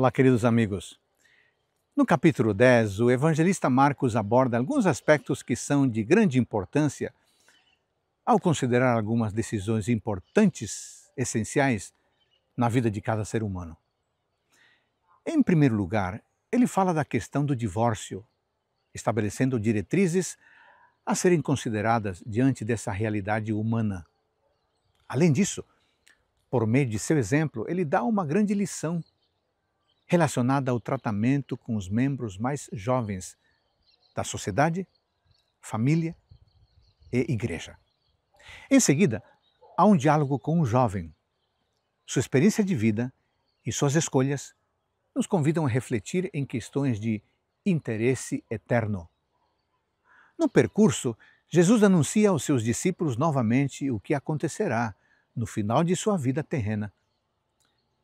Olá, queridos amigos. No capítulo 10, o evangelista Marcos aborda alguns aspectos que são de grande importância ao considerar algumas decisões importantes, essenciais na vida de cada ser humano. Em primeiro lugar, ele fala da questão do divórcio, estabelecendo diretrizes a serem consideradas diante dessa realidade humana. Além disso, por meio de seu exemplo, ele dá uma grande lição relacionada ao tratamento com os membros mais jovens da sociedade, família e igreja. Em seguida, há um diálogo com o um jovem. Sua experiência de vida e suas escolhas nos convidam a refletir em questões de interesse eterno. No percurso, Jesus anuncia aos seus discípulos novamente o que acontecerá no final de sua vida terrena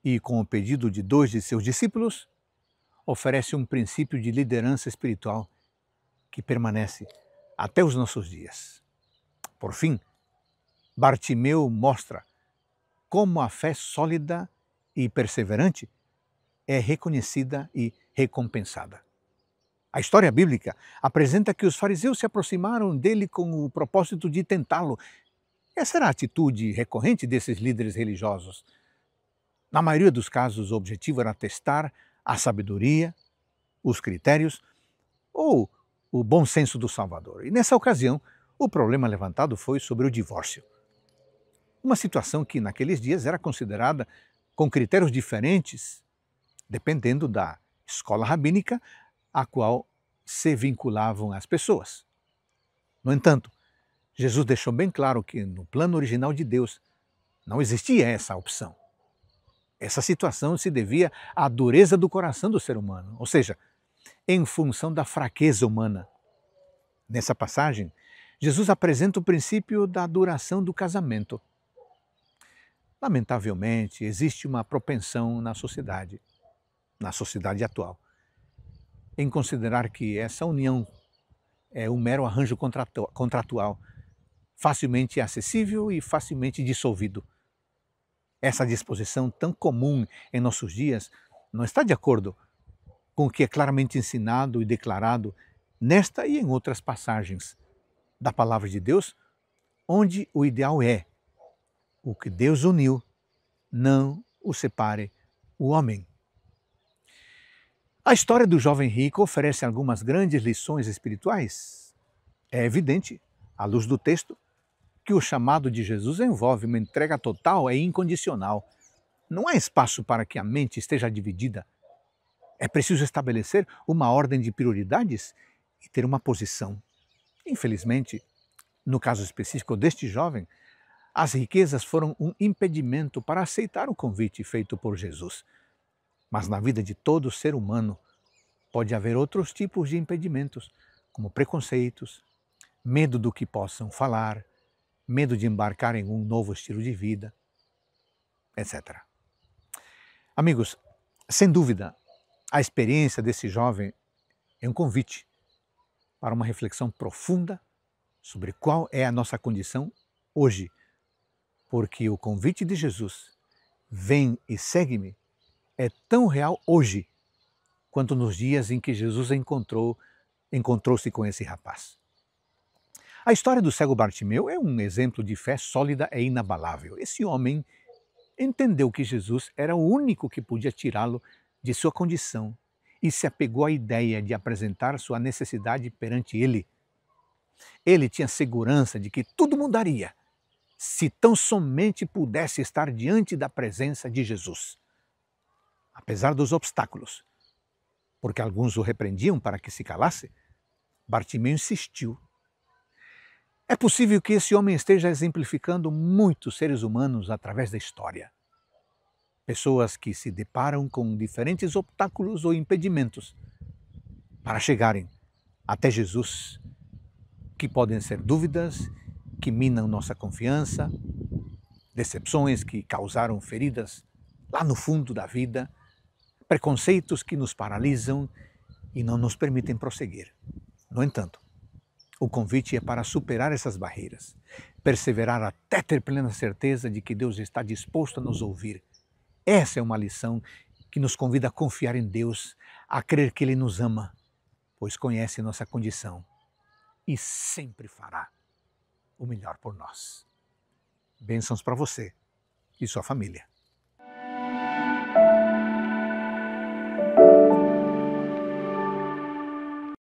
e, com o pedido de dois de seus discípulos, oferece um princípio de liderança espiritual que permanece até os nossos dias. Por fim, Bartimeu mostra como a fé sólida e perseverante é reconhecida e recompensada. A história bíblica apresenta que os fariseus se aproximaram dele com o propósito de tentá-lo. Essa era a atitude recorrente desses líderes religiosos. Na maioria dos casos, o objetivo era testar a sabedoria, os critérios ou o bom senso do Salvador. E nessa ocasião, o problema levantado foi sobre o divórcio. Uma situação que naqueles dias era considerada com critérios diferentes, dependendo da escola rabínica a qual se vinculavam as pessoas. No entanto, Jesus deixou bem claro que no plano original de Deus não existia essa opção. Essa situação se devia à dureza do coração do ser humano, ou seja, em função da fraqueza humana. Nessa passagem, Jesus apresenta o princípio da duração do casamento. Lamentavelmente, existe uma propensão na sociedade, na sociedade atual, em considerar que essa união é um mero arranjo contratual, facilmente acessível e facilmente dissolvido essa disposição tão comum em nossos dias não está de acordo com o que é claramente ensinado e declarado nesta e em outras passagens da Palavra de Deus, onde o ideal é: o que Deus uniu, não o separe o homem. A história do jovem rico oferece algumas grandes lições espirituais. É evidente, à luz do texto, que o chamado de Jesus envolve uma entrega total e incondicional. Não há espaço para que a mente esteja dividida. É preciso estabelecer uma ordem de prioridades e ter uma posição. Infelizmente, no caso específico deste jovem, as riquezas foram um impedimento para aceitar o convite feito por Jesus. Mas na vida de todo ser humano pode haver outros tipos de impedimentos, como preconceitos, medo do que possam falar, medo de embarcar em um novo estilo de vida, etc. Amigos, sem dúvida, a experiência desse jovem é um convite para uma reflexão profunda sobre qual é a nossa condição hoje, porque o convite de Jesus, vem e segue-me, é tão real hoje quanto nos dias em que Jesus encontrou encontrou-se com esse rapaz. A história do cego Bartimeu é um exemplo de fé sólida e inabalável. Esse homem entendeu que Jesus era o único que podia tirá-lo de sua condição e se apegou à ideia de apresentar sua necessidade perante ele. Ele tinha segurança de que tudo mudaria se tão somente pudesse estar diante da presença de Jesus. Apesar dos obstáculos, porque alguns o repreendiam para que se calasse, Bartimeu insistiu é possível que esse homem esteja exemplificando muitos seres humanos através da história. Pessoas que se deparam com diferentes obstáculos ou impedimentos para chegarem até Jesus, que podem ser dúvidas que minam nossa confiança, decepções que causaram feridas lá no fundo da vida, preconceitos que nos paralisam e não nos permitem prosseguir. No entanto, o convite é para superar essas barreiras, perseverar até ter plena certeza de que Deus está disposto a nos ouvir. Essa é uma lição que nos convida a confiar em Deus, a crer que Ele nos ama, pois conhece nossa condição e sempre fará o melhor por nós. Bênçãos para você e sua família.